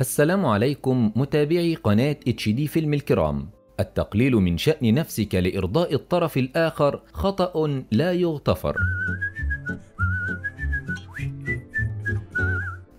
السلام عليكم متابعي قناة اتش دي فيلم الكرام التقليل من شأن نفسك لإرضاء الطرف الآخر خطأ لا يغتفر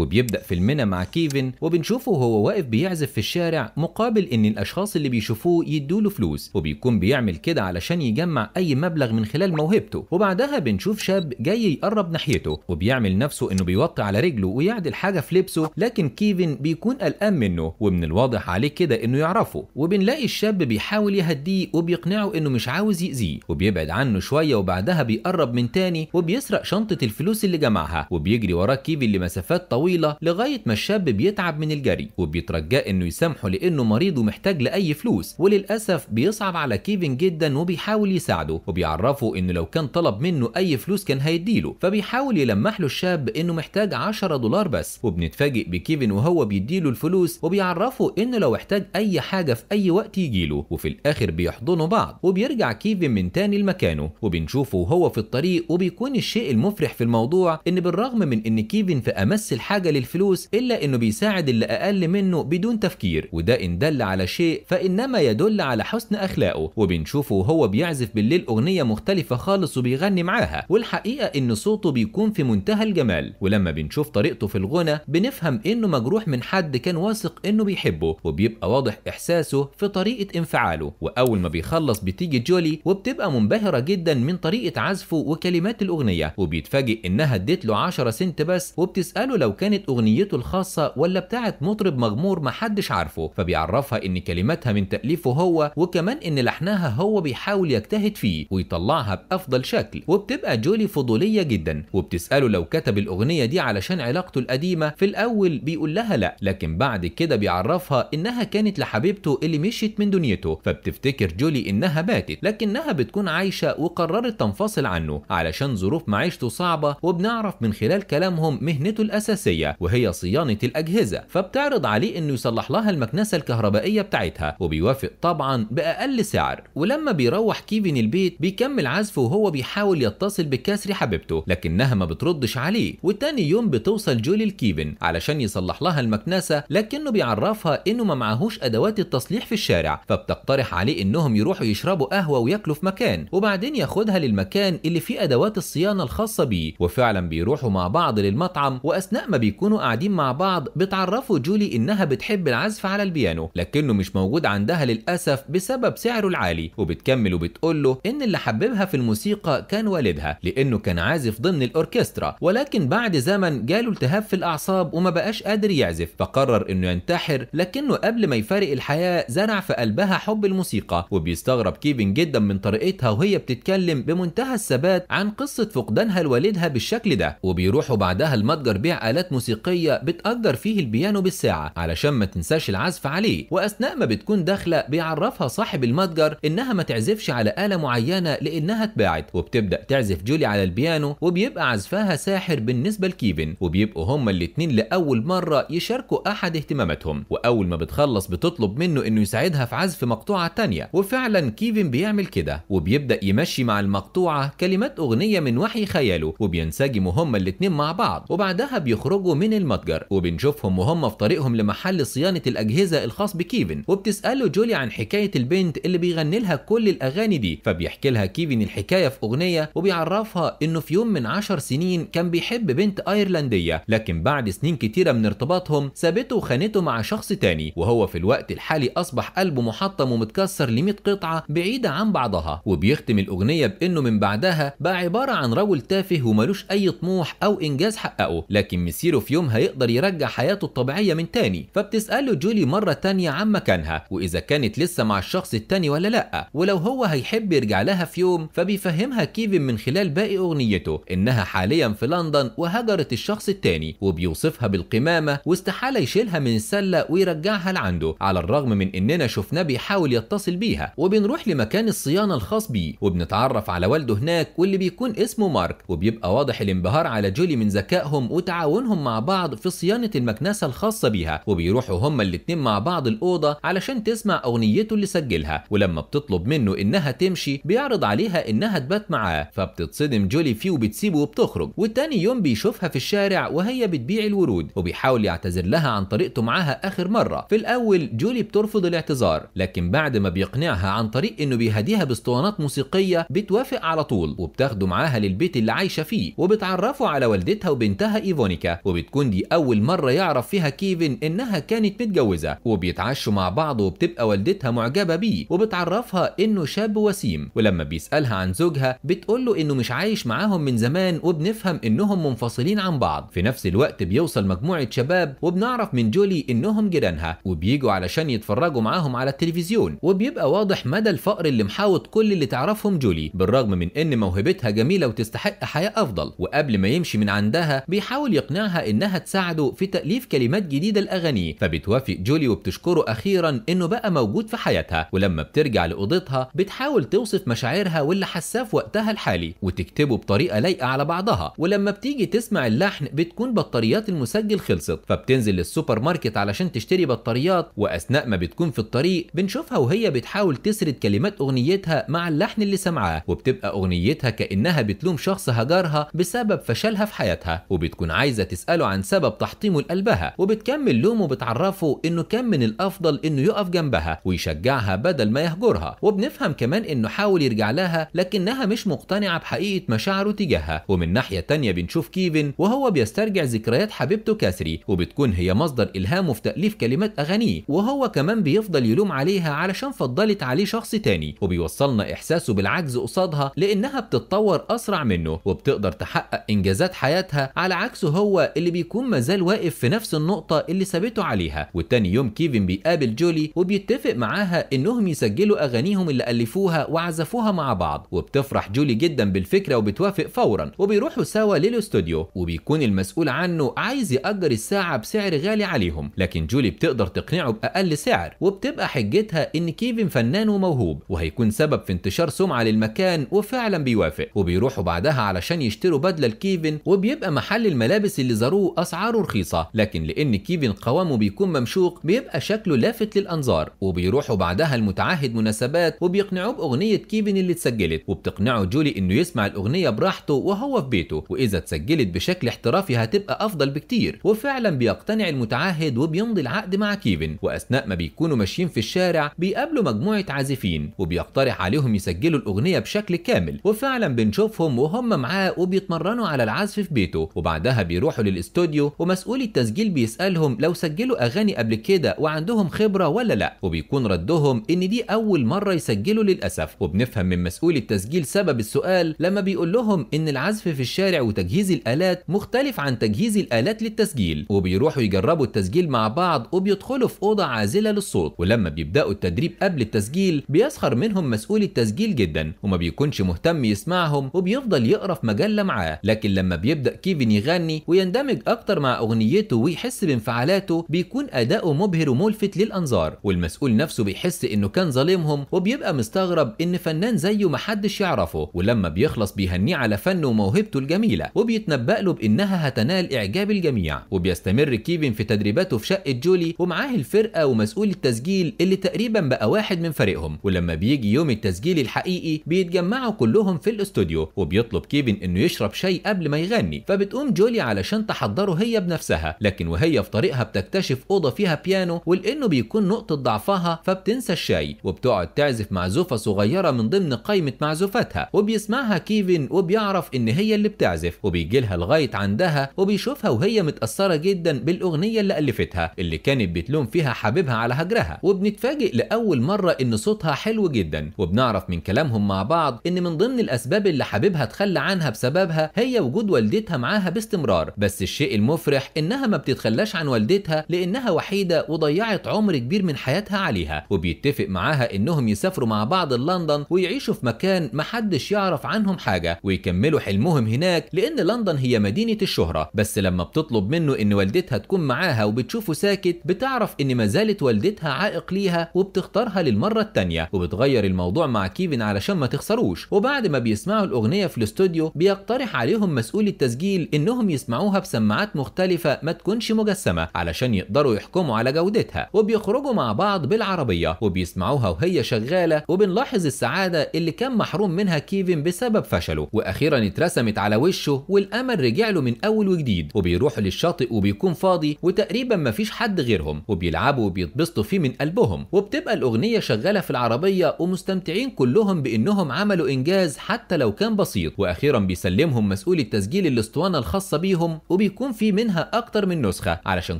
وبيبدا فيلمنا مع كيفن وبنشوفه وهو واقف بيعزف في الشارع مقابل ان الاشخاص اللي بيشوفوه يدوله فلوس وبيكون بيعمل كده علشان يجمع اي مبلغ من خلال موهبته وبعدها بنشوف شاب جاي يقرب ناحيته وبيعمل نفسه انه بيوطي على رجله ويعدل حاجه في لبسه لكن كيفن بيكون قلقان منه ومن الواضح عليه كده انه يعرفه وبنلاقي الشاب بيحاول يهديه وبيقنعه انه مش عاوز يأذيه وبيبعد عنه شويه وبعدها بيقرب من تاني وبيسرق شنطه الفلوس اللي جمعها وبيجري وراه كيفن لمسافات طويله طويلة لغاية ما الشاب بيتعب من الجري وبيترجاه انه يسامحه لانه مريض ومحتاج لاي فلوس وللاسف بيصعب على كيفن جدا وبيحاول يساعده وبيعرفه انه لو كان طلب منه اي فلوس كان هيديله فبيحاول يلمح له الشاب انه محتاج 10 دولار بس وبنتفاجئ بكيفن وهو بيديله الفلوس وبيعرفه انه لو احتاج اي حاجة في اي وقت يجيله وفي الاخر بيحضنوا بعض وبيرجع كيفن من تاني لمكانه وبنشوفه وهو في الطريق وبيكون الشيء المفرح في الموضوع ان بالرغم من ان كيفن في امس الحاجة حاجة للفلوس إلا إنه بيساعد اللي أقل منه بدون تفكير وده إن دل على شيء فإنما يدل على حسن أخلاقه وبنشوفه وهو بيعزف بالليل أغنية مختلفة خالص وبيغني معاها والحقيقة إن صوته بيكون في منتهى الجمال ولما بنشوف طريقته في الغنى بنفهم إنه مجروح من حد كان واثق إنه بيحبه وبيبقى واضح إحساسه في طريقة انفعاله وأول ما بيخلص بتيجي جولي وبتبقى منبهرة جدا من طريقة عزفه وكلمات الأغنية وبيتفاجئ إنها اديت له 10 سنت بس وبتسأله لو كانت اغنيته الخاصه ولا بتاعه مطرب مغمور محدش عارفه فبيعرفها ان كلماتها من تاليفه هو وكمان ان لحنها هو بيحاول يجتهد فيه ويطلعها بافضل شكل وبتبقى جولي فضوليه جدا وبتساله لو كتب الاغنيه دي علشان علاقته القديمه في الاول بيقول لها لا لكن بعد كده بيعرفها انها كانت لحبيبته اللي مشيت من دنيته فبتفتكر جولي انها باتت لكنها بتكون عايشه وقررت تنفصل عنه علشان ظروف معيشته صعبه وبنعرف من خلال كلامهم مهنته الاساسيه الأساسية وهي صيانة الأجهزة فبتعرض عليه إنه يصلح لها المكنسة الكهربائية بتاعتها وبيوافق طبعا بأقل سعر ولما بيروح كيفن البيت بيكمل عزفه وهو بيحاول يتصل بكاسري حبيبته لكنها ما بتردش عليه وتاني يوم بتوصل جولي لكيفن علشان يصلح لها المكنسة لكنه بيعرفها إنه ما معهوش أدوات التصليح في الشارع فبتقترح عليه إنهم يروحوا يشربوا قهوة وياكلوا في مكان وبعدين ياخدها للمكان اللي فيه أدوات الصيانة الخاصة بيه وفعلا بيروحوا مع بعض للمطعم وأثناء ما بيكونوا قاعدين مع بعض بتعرفه جولي انها بتحب العزف على البيانو لكنه مش موجود عندها للاسف بسبب سعره العالي وبتكمل وبتقول له ان اللي حببها في الموسيقى كان والدها لانه كان عازف ضمن الاوركسترا ولكن بعد زمن جاله التهاب في الاعصاب وما بقاش قادر يعزف فقرر انه ينتحر لكنه قبل ما يفارق الحياه زرع في قلبها حب الموسيقى وبيستغرب كيفن جدا من طريقتها وهي بتتكلم بمنتهى الثبات عن قصه فقدانها لوالدها بالشكل ده وبيروحوا بعدها المتجر بيع آلات موسيقية بتأجر فيه البيانو بالساعة علشان ما تنساش العزف عليه وأثناء ما بتكون داخلة بيعرفها صاحب المتجر إنها ما تعزفش على آلة معينة لأنها اتباعت وبتبدأ تعزف جولي على البيانو وبيبقى عزفها ساحر بالنسبة لكيفن وبيبقوا هما الاتنين لأول مرة يشاركوا أحد اهتماماتهم وأول ما بتخلص بتطلب منه إنه يساعدها في عزف مقطوعة تانية وفعلا كيفن بيعمل كده وبيبدأ يمشي مع المقطوعة كلمات أغنية من وحي خياله وبينسجموا هما الاتنين مع بعض وبعدها بيخرجوا بيخرجوا من المتجر وبنشوفهم وهم في طريقهم لمحل صيانه الاجهزه الخاص بكيفن وبتساله جولي عن حكايه البنت اللي بيغني لها كل الاغاني دي فبيحكي لها كيفن الحكايه في اغنيه وبيعرفها انه في يوم من عشر سنين كان بيحب بنت ايرلنديه لكن بعد سنين كتيره من ارتباطهم سابته وخانته مع شخص تاني وهو في الوقت الحالي اصبح قلبه محطم ومتكسر ل 100 قطعه بعيده عن بعضها وبيختم الاغنيه بانه من بعدها بقى عباره عن رجل تافه وملوش اي طموح او انجاز حققه لكن مسير تفكيره في يوم هيقدر يرجع حياته الطبيعية من تاني فبتسأله جولي مرة تانية عن مكانها وإذا كانت لسه مع الشخص التاني ولا لأ ولو هو هيحب يرجع لها في يوم فبيفهمها كيفن من خلال باقي أغنيته إنها حاليا في لندن وهجرت الشخص التاني وبيوصفها بالقمامة واستحالة يشيلها من السلة ويرجعها لعنده على الرغم من إننا شفناه بيحاول يتصل بيها وبنروح لمكان الصيانة الخاص بيه وبنتعرف على والده هناك واللي بيكون اسمه مارك وبيبقى واضح الانبهار على جولي من ذكائهم وتعاونهم مع بعض في صيانة المكنسة الخاصة بيها وبيروحوا هما الاتنين مع بعض الأوضة علشان تسمع أغنيته اللي سجلها ولما بتطلب منه إنها تمشي بيعرض عليها إنها تبات معاه فبتتصدم جولي فيه وبتسيبه وبتخرج والتاني يوم بيشوفها في الشارع وهي بتبيع الورود وبيحاول يعتذر لها عن طريقته معاها آخر مرة في الأول جولي بترفض الاعتذار لكن بعد ما بيقنعها عن طريق إنه بيهديها باسطوانات موسيقية بتوافق على طول وبتاخده معاها للبيت اللي عايشة فيه وبتعرفه على والدتها وبنتها إيفونيكا وبتكون دي أول مرة يعرف فيها كيفن إنها كانت متجوزة وبيتعشوا مع بعض وبتبقى والدتها معجبة بيه وبتعرفها إنه شاب وسيم ولما بيسألها عن زوجها بتقول له إنه مش عايش معاهم من زمان وبنفهم إنهم منفصلين عن بعض في نفس الوقت بيوصل مجموعة شباب وبنعرف من جولي إنهم جيرانها وبيجوا علشان يتفرجوا معاهم على التلفزيون وبيبقى واضح مدى الفقر اللي محاوط كل اللي تعرفهم جولي بالرغم من إن موهبتها جميلة وتستحق حياة أفضل وقبل ما يمشي من عندها بيحاول يقنعها معاها انها تساعده في تاليف كلمات جديده لاغانيه فبتوافق جولي وبتشكره اخيرا انه بقى موجود في حياتها ولما بترجع لاوضتها بتحاول توصف مشاعرها واللي حاساه في وقتها الحالي وتكتبه بطريقه لايقه على بعضها ولما بتيجي تسمع اللحن بتكون بطاريات المسجل خلصت فبتنزل للسوبر ماركت علشان تشتري بطاريات واثناء ما بتكون في الطريق بنشوفها وهي بتحاول تسرد كلمات اغنيتها مع اللحن اللي سمعاه وبتبقى اغنيتها كانها بتلوم شخص هجرها بسبب فشلها في حياتها وبتكون عايزه بتساله عن سبب تحطيمه لقلبها وبتكمل لومه بتعرفه انه كان من الافضل انه يقف جنبها ويشجعها بدل ما يهجرها وبنفهم كمان انه حاول يرجع لها لكنها مش مقتنعة بحقيقة مشاعره تجاهها ومن ناحية تانية بنشوف كيفن وهو بيسترجع ذكريات حبيبته كاثري وبتكون هي مصدر إلهامه في تأليف كلمات أغانيه وهو كمان بيفضل يلوم عليها علشان فضلت عليه شخص تاني وبيوصلنا إحساسه بالعجز قصادها لأنها بتتطور أسرع منه وبتقدر تحقق إنجازات حياتها على عكسه هو اللي بيكون مازال واقف في نفس النقطة اللي سابته عليها والتاني يوم كيفن بيقابل جولي وبيتفق معاها انهم يسجلوا اغانيهم اللي الفوها وعزفوها مع بعض وبتفرح جولي جدا بالفكرة وبتوافق فورا وبيروحوا سوا للاستوديو وبيكون المسؤول عنه عايز يأجر الساعة بسعر غالي عليهم لكن جولي بتقدر تقنعه بأقل سعر وبتبقى حجتها ان كيفن فنان وموهوب وهيكون سبب في انتشار سمعة للمكان وفعلا بيوافق وبيروحوا بعدها علشان يشتروا بدلة لكيفن وبيبقى محل الملابس اللي بيزروه اسعاره رخيصه لكن لان كيفن قوامه بيكون ممشوق بيبقى شكله لافت للانظار وبيروحوا بعدها المتعهد مناسبات وبيقنعوه باغنيه كيفن اللي اتسجلت وبتقنعه جولي انه يسمع الاغنيه براحته وهو في بيته واذا اتسجلت بشكل احترافي هتبقى افضل بكتير وفعلا بيقتنع المتعهد وبيمضي العقد مع كيفن واثناء ما بيكونوا ماشيين في الشارع بيقابلوا مجموعه عازفين وبيقترح عليهم يسجلوا الاغنيه بشكل كامل وفعلا بنشوفهم وهم معاه وبيتمرنوا على العزف في بيته وبعدها بيروحوا للاستوديو ومسؤول التسجيل بيسالهم لو سجلوا اغاني قبل كده وعندهم خبره ولا لا وبيكون ردهم ان دي اول مره يسجلوا للاسف وبنفهم من مسؤول التسجيل سبب السؤال لما بيقول لهم ان العزف في الشارع وتجهيز الالات مختلف عن تجهيز الالات للتسجيل وبيروحوا يجربوا التسجيل مع بعض وبيدخلوا في اوضه عازله للصوت ولما بيبداوا التدريب قبل التسجيل بيسخر منهم مسؤول التسجيل جدا وما بيكونش مهتم يسمعهم وبيفضل يقرا في مجله معاه لكن لما بيبدا كيفن يغني ويندمج يندمج اكتر مع اغنيته ويحس بانفعالاته بيكون اداؤه مبهر وملفت للانظار والمسؤول نفسه بيحس انه كان ظالمهم وبيبقى مستغرب ان فنان زيه محدش يعرفه ولما بيخلص بيهنيه على فنه وموهبته الجميله وبيتنبأ له بانها هتنال اعجاب الجميع وبيستمر كيفن في تدريباته في شقه جولي ومعاه الفرقه ومسؤول التسجيل اللي تقريبا بقى واحد من فريقهم ولما بيجي يوم التسجيل الحقيقي بيتجمعوا كلهم في الاستوديو وبيطلب كيفن انه يشرب شاي قبل ما يغني فبتقوم جولي علشان تحضره هي بنفسها لكن وهي في طريقها بتكتشف أوضة فيها بيانو ولأنه بيكون نقطة ضعفها فبتنسى الشاي وبتقعد تعزف معزوفة صغيرة من ضمن قائمة معزوفاتها وبيسمعها كيفن وبيعرف إن هي اللي بتعزف وبيجيلها لغاية عندها وبيشوفها وهي متأثرة جدا بالأغنية اللي ألفتها اللي كانت بتلوم فيها حبيبها على هجرها وبنتفاجئ لأول مرة إن صوتها حلو جدا وبنعرف من كلامهم مع بعض إن من ضمن الأسباب اللي حبيبها تخلى عنها بسببها هي وجود والدتها معاها باستمرار بس بس الشيء المفرح انها ما بتتخلاش عن والدتها لانها وحيده وضيعت عمر كبير من حياتها عليها وبيتفق معاها انهم يسافروا مع بعض لندن ويعيشوا في مكان محدش يعرف عنهم حاجه ويكملوا حلمهم هناك لان لندن هي مدينه الشهره بس لما بتطلب منه ان والدتها تكون معاها وبتشوفه ساكت بتعرف ان ما زالت والدتها عائق ليها وبتختارها للمره الثانيه وبتغير الموضوع مع كيفن علشان ما تخسروش وبعد ما بيسمعوا الاغنيه في الاستوديو بيقترح عليهم مسؤول التسجيل انهم يسمعوها بسماعات مختلفة ما تكونش مجسمة علشان يقدروا يحكموا على جودتها وبيخرجوا مع بعض بالعربية وبيسمعوها وهي شغالة وبنلاحظ السعادة اللي كان محروم منها كيفن بسبب فشله وأخيرا اترسمت على وشه والأمل رجع له من أول وجديد وبيروح للشاطئ وبيكون فاضي وتقريبا مفيش حد غيرهم وبيلعبوا وبيتبسطوا فيه من قلبهم وبتبقى الأغنية شغالة في العربية ومستمتعين كلهم بإنهم عملوا إنجاز حتى لو كان بسيط وأخيرا بيسلمهم مسؤول التسجيل الأسطوانة الخاصة بيهم وبيكون في منها اكتر من نسخه علشان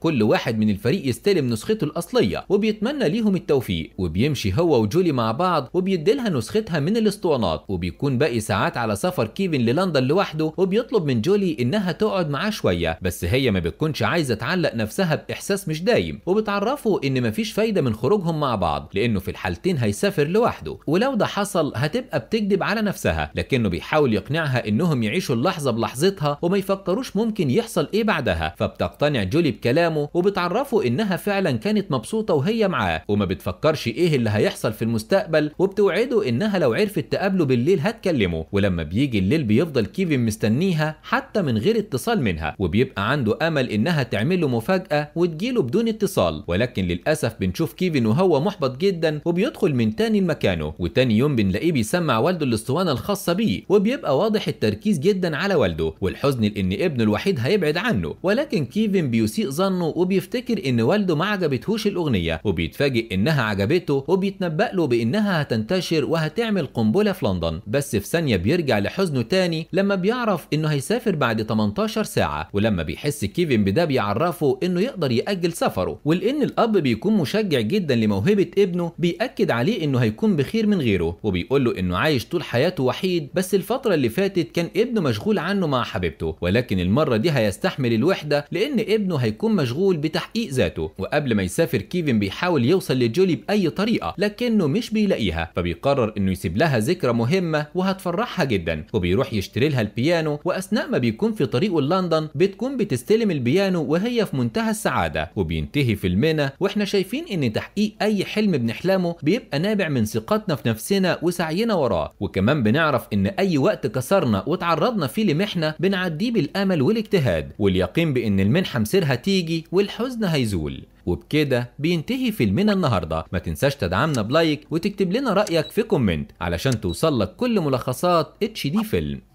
كل واحد من الفريق يستلم نسخته الاصليه وبيتمنى ليهم التوفيق وبيمشي هو وجولي مع بعض وبيديلها نسختها من الاسطوانات وبيكون باقي ساعات على سفر كيفن للندن لوحده وبيطلب من جولي انها تقعد معاه شويه بس هي ما بتكونش عايزه تعلق نفسها باحساس مش دايم وبتعرفه ان مفيش فايده من خروجهم مع بعض لانه في الحالتين هيسافر لوحده ولو ده حصل هتبقى بتكذب على نفسها لكنه بيحاول يقنعها انهم يعيشوا اللحظه بلحظتها وما يفكروش ممكن بيحصل ايه بعدها فبتقتنع جولي بكلامه وبتعرفه انها فعلا كانت مبسوطه وهي معاه وما بتفكرش ايه اللي هيحصل في المستقبل وبتوعده انها لو عرفت تقابله بالليل هتكلمه ولما بيجي الليل بيفضل كيفن مستنيها حتى من غير اتصال منها وبيبقى عنده امل انها تعمل له مفاجاه وتجيله بدون اتصال ولكن للاسف بنشوف كيفن وهو محبط جدا وبيدخل من تاني لمكانه وتاني يوم بنلاقيه بيسمع والده الاسطوانه الخاصه بيه وبيبقى واضح التركيز جدا على والده والحزن لان ابنه الوحيد هيبعد عنه ولكن كيفن بيسيء ظنه وبيفتكر ان والده ما عجبتهوش الاغنيه وبيتفاجئ انها عجبته وبيتنبأ له بانها هتنتشر وهتعمل قنبله في لندن بس في ثانيه بيرجع لحزنه تاني لما بيعرف انه هيسافر بعد 18 ساعه ولما بيحس كيفن بده بيعرفه انه يقدر يأجل سفره ولان الاب بيكون مشجع جدا لموهبه ابنه بيأكد عليه انه هيكون بخير من غيره وبيقول له انه عايش طول حياته وحيد بس الفتره اللي فاتت كان ابنه مشغول عنه مع حبيبته ولكن المره دي هيستحمل الوحدة لأن ابنه هيكون مشغول بتحقيق ذاته وقبل ما يسافر كيفن بيحاول يوصل لجولي بأي طريقة لكنه مش بيلاقيها فبيقرر إنه يسيب لها ذكرى مهمة وهتفرحها جدا وبيروح يشتري لها البيانو وأثناء ما بيكون في طريقه لندن بتكون بتستلم البيانو وهي في منتهى السعادة وبينتهي فيلمنا وإحنا شايفين إن تحقيق أي حلم بنحلمه بيبقى نابع من ثقتنا في نفسنا وسعينا وراه وكمان بنعرف إن أي وقت كسرنا وتعرضنا فيه لمحنة بنعديه بالأمل والاجتهاد الاجتهاد واليقين بإن المنحة مصيرها تيجي والحزن هيزول وبكده بينتهي فيلمنا النهارده ما تنساش تدعمنا بلايك وتكتب لنا رأيك في كومنت علشان توصل لك كل ملخصات اتش دي فيلم